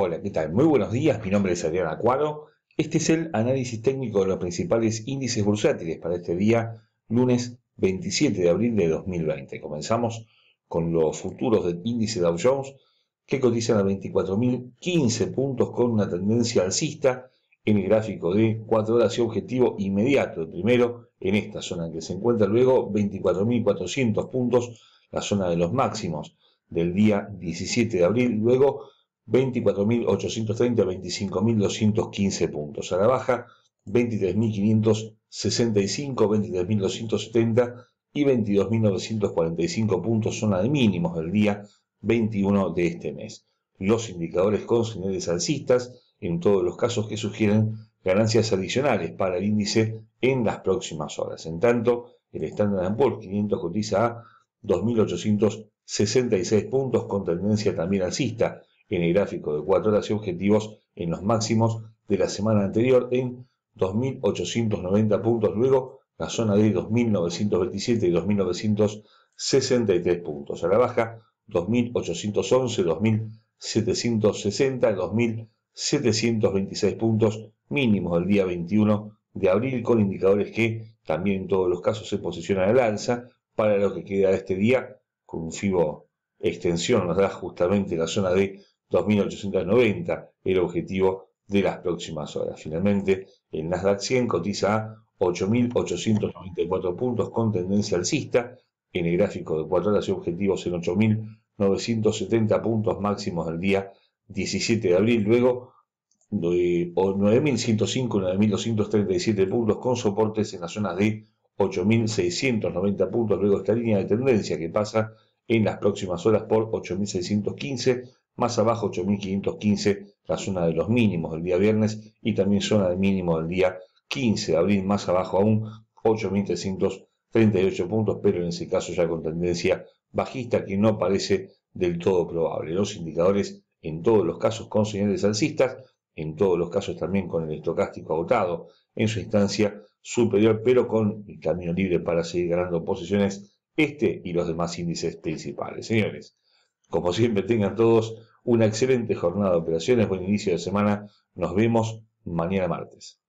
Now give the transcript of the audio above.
Hola, ¿qué tal? Muy buenos días, mi nombre es Adrián Acuaro. Este es el análisis técnico de los principales índices bursátiles para este día, lunes 27 de abril de 2020. Comenzamos con los futuros del índice Dow Jones, que cotizan a 24.015 puntos con una tendencia alcista en el gráfico de 4 horas y objetivo inmediato. primero, en esta zona en que se encuentra, luego 24.400 puntos, la zona de los máximos del día 17 de abril, luego 24.830 a 25.215 puntos. A la baja, 23.565, 23.270 y 22.945 puntos son de mínimos del día 21 de este mes. Los indicadores con señales alcistas, en todos los casos que sugieren ganancias adicionales para el índice en las próximas horas. En tanto, el Standard Poor's 500 cotiza a 2.866 puntos con tendencia también alcista en el gráfico de 4 horas y objetivos en los máximos de la semana anterior en 2.890 puntos, luego la zona de 2.927 y 2.963 puntos, a la baja 2.811, 2.760, 2.726 puntos mínimos del día 21 de abril con indicadores que también en todos los casos se posicionan al alza para lo que queda este día con un FIBO extensión nos da justamente la zona de 2.890 el objetivo de las próximas horas. Finalmente, el Nasdaq 100 cotiza a 8.894 puntos con tendencia alcista. En el gráfico de 4 horas y objetivos en 8.970 puntos máximos del día 17 de abril. Luego, 9.105 y 9.237 puntos con soportes en las zonas de 8.690 puntos. Luego esta línea de tendencia que pasa en las próximas horas por 8.615, más abajo 8.515, la zona de los mínimos del día viernes y también zona de mínimo del día 15 de abril, más abajo aún 8.338 puntos, pero en ese caso ya con tendencia bajista que no parece del todo probable. Los indicadores en todos los casos con señales alcistas, en todos los casos también con el estocástico agotado en su instancia superior, pero con el camino libre para seguir ganando posiciones este y los demás índices principales. Señores, como siempre, tengan todos una excelente jornada de operaciones, buen inicio de semana. Nos vemos mañana martes.